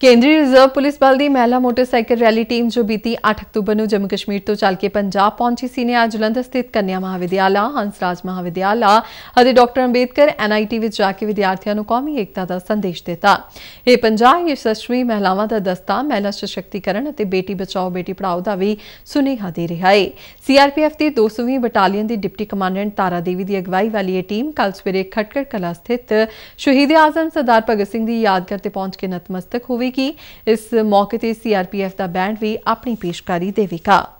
ਕੇਂਦਰੀ reserve police ਬਲ ਦੀ ਮਹਿਲਾ ਮੋਟਰਸਾਈਕਲ ਰੈਲੀ ਟੀਮ ਜੋ ਬੀਤੀ 8 ਅਕਤੂਬਰ ਨੂੰ ਜੰਮੂ ਕਸ਼ਮੀਰ ਤੋਂ ਚੱਲ ਕੇ ਪੰਜਾਬ ਪਹੁੰਚੀ ਸੀ ਨੇ ਅੱਜ ਜਲੰਧਰ ਸਥਿਤ ਕੰਨਿਆ ਮਹਾਵਿਦਿਆਲਾ ਹੰਸਰਾਜ ਮਹਾਵਿਦਿਆਲਾ ਅਤੇ ਡਾਕਟਰ ਅੰਬੇਦਕਰ ਐਨਆਈਟੀ ਵਿੱਚ ਜਾ ਕੇ ਵਿਦਿਆਰਥੀਆਂ ਨੂੰ ਕੌਮੀ ਏਕਤਾ ਦਾ ਸੰਦੇਸ਼ ਦਿੱਤਾ ਇਹ ਪੰਜਾਬ ਯਸ਼ਸਵੀ ਮਹਿਲਾਵਾਂ ਦਾ ਦਸਤਾ ਮਹਿਲਾ ਸਸ਼ਕਤੀਕਰਨ ਅਤੇ ਬੇਟੀ ਬਚਾਓ ਬੇਟੀ ਪੜਾਓ ਦਾ ਵੀ ਸੁਨੇਹਾ ਦੇ ਰਿਹਾ ਹੈ ਸੀਆਰਪੀਐਫ ਦੀ 200ਵੀਂ ਬਟਾਲੀਅਨ ਦੀ ਡਿਪਟੀ ਕਮਾਂਡੈਂਟ ਤਾਰਾ ਦੇਵੀ ਦੀ ਅਗਵਾਈ ਵਾਲੀ ਇਹ ਟੀਮ ਕੱਲ ਸਵੇਰੇ ਖਟਕੜ ਕਲਾ ਸਥਿਤ ਸ਼ਹੀਦ ਆਜ਼ਮ ਸਰਦਾਰ ਭਗਤ ਸਿੰਘ ਦੀ ਯਾਦਗਾਰ ਤੇ ਪਹੁੰਚ ਕੇ ਨਤਮਸਤਕ ਹੋਈ की इस मौके से सीआरपीएफ का बैंड भी अपनी पेशकारी देगा